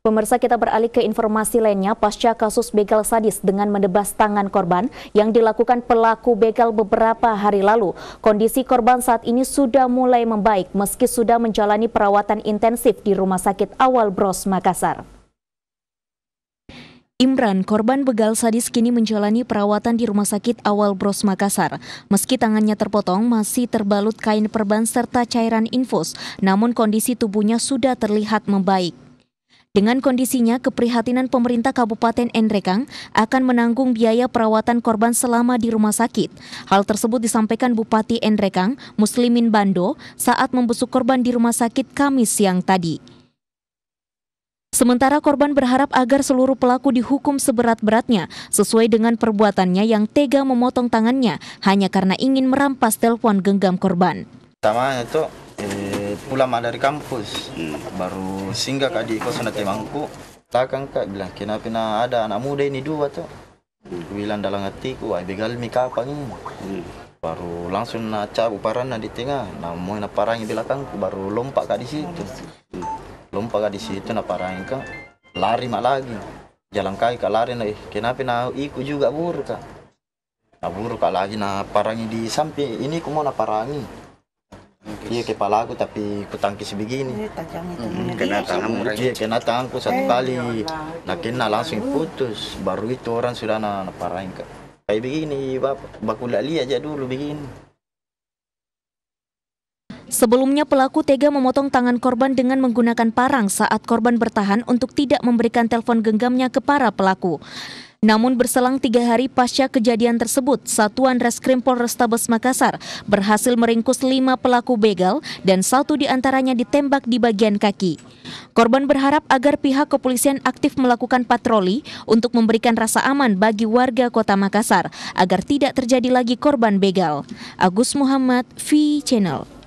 Pemirsa kita beralih ke informasi lainnya pasca kasus begal sadis dengan menebas tangan korban yang dilakukan pelaku begal beberapa hari lalu. Kondisi korban saat ini sudah mulai membaik meski sudah menjalani perawatan intensif di Rumah Sakit Awal Bros Makassar. Imran, korban begal sadis kini menjalani perawatan di Rumah Sakit Awal Bros Makassar. Meski tangannya terpotong, masih terbalut kain perban serta cairan infus, namun kondisi tubuhnya sudah terlihat membaik. Dengan kondisinya, keprihatinan pemerintah Kabupaten Endrekang akan menanggung biaya perawatan korban selama di rumah sakit. Hal tersebut disampaikan Bupati Endrekang, Muslimin Bando, saat membesuk korban di rumah sakit Kamis siang tadi. Sementara korban berharap agar seluruh pelaku dihukum seberat-beratnya sesuai dengan perbuatannya yang tega memotong tangannya hanya karena ingin merampas telepon genggam korban. Pertama itu ulama dari kampus hmm. baru singgah kak di kosan mangku takkan kak bilang kenapa nak ada anak muda ini dua tuh hmm. bilang dalam hatiku wah begal mi kapan ini hmm. baru langsung nak cabut parang di tengah namun na parangi belakangku baru lompat kak di situ hmm. lompat kak di situ nak parangi kak lari mak lagi jalan kaki kak lari na eh, kenapa nak ikut juga buruk kak nah buruk kak lagi nak parangi di samping ini aku mau na parangi iya kepala aku tapi ku tangkis begini hmm, iya, kena iya, tangan iya. iya kena tanganku satu eh, kali nah kena langsung putus baru itu orang sudah na, na parahin kak kayak begini bapak lihat aja dulu begini Sebelumnya pelaku tega memotong tangan korban dengan menggunakan parang saat korban bertahan untuk tidak memberikan telepon genggamnya ke para pelaku. Namun berselang tiga hari pasca kejadian tersebut, Satuan Reskrim Polrestabes Makassar berhasil meringkus lima pelaku begal dan satu di antaranya ditembak di bagian kaki. Korban berharap agar pihak kepolisian aktif melakukan patroli untuk memberikan rasa aman bagi warga kota Makassar agar tidak terjadi lagi korban begal. Agus Muhammad, V Channel.